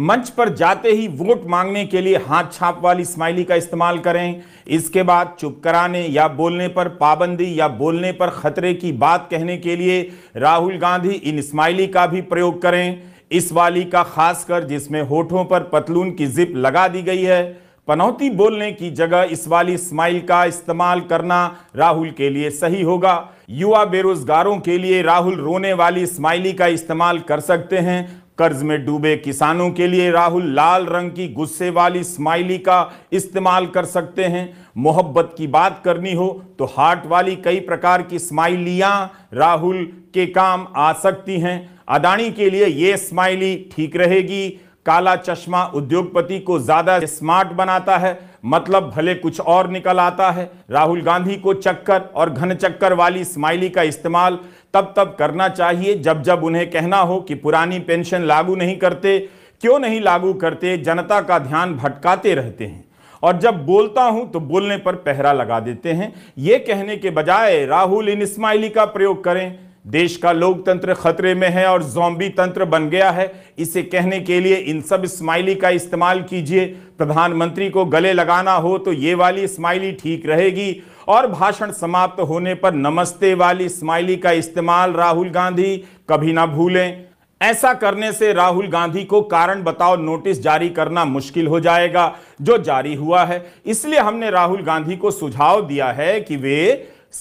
मंच पर जाते ही वोट मांगने के लिए हाथ छाप वाली स्माइली का इस्तेमाल करें इसके बाद चुप कराने या बोलने पर पाबंदी या बोलने पर खतरे की बात कहने के लिए राहुल गांधी इन स्माइली का भी प्रयोग करें इस वाली का खासकर जिसमें होठों पर पतलून की जिप लगा दी गई है पनौती बोलने की जगह इस वाली स्माइल का इस्तेमाल करना राहुल के लिए सही होगा युवा बेरोजगारों के लिए राहुल रोने वाली स्माइली का इस्तेमाल कर सकते हैं कर्ज में डूबे किसानों के लिए राहुल लाल रंग की गुस्से वाली स्माइली का इस्तेमाल कर सकते हैं मोहब्बत की बात करनी हो तो हार्ट वाली कई प्रकार की स्माइलियां राहुल के काम आ सकती हैं अदानी के लिए ये स्माइली ठीक रहेगी काला चश्मा उद्योगपति को ज्यादा स्मार्ट बनाता है मतलब भले कुछ और निकल आता है राहुल गांधी को चक्कर और घन चक्कर वाली स्माइली का इस्तेमाल तब तब करना चाहिए जब जब उन्हें कहना हो कि पुरानी पेंशन लागू नहीं करते क्यों नहीं लागू करते जनता का ध्यान भटकाते रहते हैं और जब बोलता हूं तो बोलने पर पहरा लगा देते हैं ये कहने के बजाय राहुल इन स्माइली का प्रयोग करें देश का लोकतंत्र खतरे में है और जोबी तंत्र बन गया है इसे कहने के लिए इन सब स्माइली का इस्तेमाल कीजिए प्रधानमंत्री को गले लगाना हो तो ये वाली स्माइली ठीक रहेगी और भाषण समाप्त होने पर नमस्ते वाली स्माइली का इस्तेमाल राहुल गांधी कभी ना भूलें ऐसा करने से राहुल गांधी को कारण बताओ नोटिस जारी करना मुश्किल हो जाएगा जो जारी हुआ है इसलिए हमने राहुल गांधी को सुझाव दिया है कि वे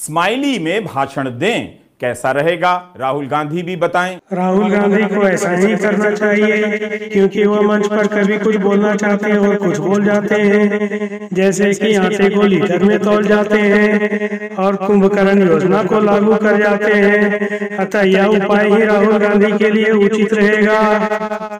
स्माइली में भाषण दें कैसा रहेगा राहुल गांधी भी बताएं राहुल गांधी को ऐसा ही करना चाहिए क्योंकि वो मंच पर कभी कुछ बोलना चाहते हैं और कुछ बोल जाते हैं जैसे कि आटे को लीटर में तोल जाते हैं और कुंभकर्ण योजना को लागू कर जाते हैं अतः यह उपाय ही राहुल गांधी के लिए उचित रहेगा